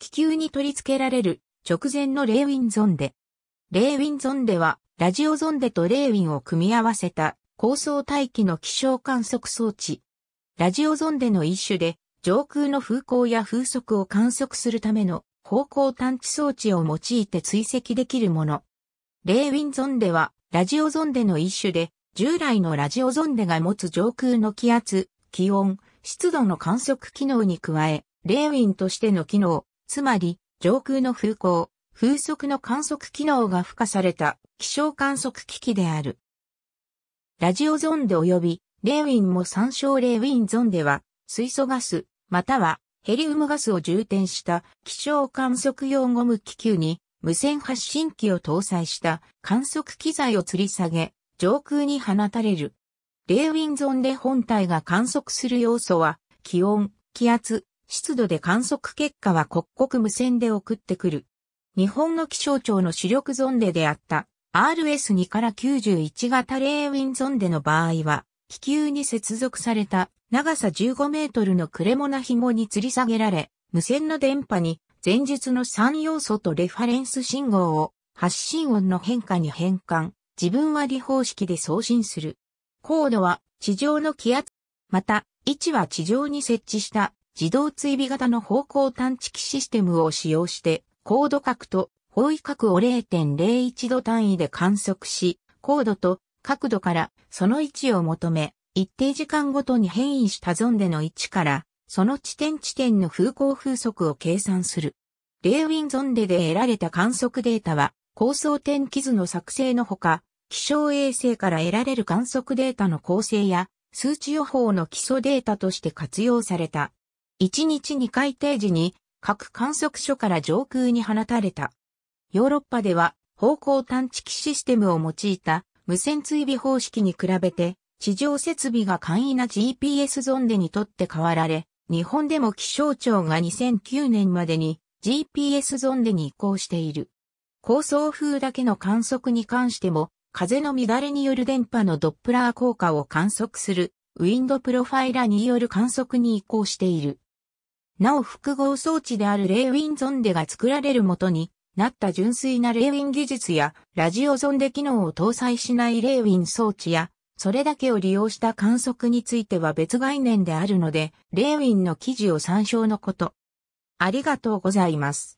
気球に取り付けられる直前のレーウィンゾンデ。レーウィンゾンデは、ラジオゾンデとレーウィンを組み合わせた高層大気の気象観測装置。ラジオゾンデの一種で、上空の風向や風速を観測するための方向探知装置を用いて追跡できるもの。レーウィンゾンデは、ラジオゾンデの一種で、従来のラジオゾンデが持つ上空の気圧、気温、湿度の観測機能に加え、レーウィンとしての機能、つまり、上空の風向、風速の観測機能が付加された気象観測機器である。ラジオゾンデ及びレーウィンも参照レーウィンゾンデは水素ガスまたはヘリウムガスを充填した気象観測用ゴム気球に無線発信機を搭載した観測機材を吊り下げ上空に放たれる。レーウィンゾンデ本体が観測する要素は気温、気圧、湿度で観測結果は刻々無線で送ってくる。日本の気象庁の主力ゾンデであった RS2 から91型レーウィンゾンデの場合は、気球に接続された長さ15メートルのクレモナ紐に吊り下げられ、無線の電波に前述の3要素とレファレンス信号を発信音の変化に変換、自分割方式で送信する。高度は地上の気圧、また位置は地上に設置した自動追尾型の方向探知機システムを使用して、高度角と方位角を0.01度単位で観測し、高度と角度からその位置を求め、一定時間ごとに変異したゾンデの位置から、その地点地点の風向風速を計算する。レーウィンゾンデで得られた観測データは、高層天気図の作成のほか、気象衛星から得られる観測データの構成や、数値予報の基礎データとして活用された。1日2回定時に各観測所から上空に放たれた。ヨーロッパでは方向探知機システムを用いた無線追尾方式に比べて地上設備が簡易な GPS ゾンデにとって変わられ、日本でも気象庁が2009年までに GPS ゾンデに移行している。高層風だけの観測に関しても、風の乱れによる電波のドップラー効果を観測するウィンドプロファイラによる観測に移行している。なお複合装置であるレーウィンゾンデが作られるもとになった純粋なレーウィン技術や、ラジオゾンデ機能を搭載しないレーウィン装置や、それだけを利用した観測については別概念であるので、レーウィンの記事を参照のこと。ありがとうございます。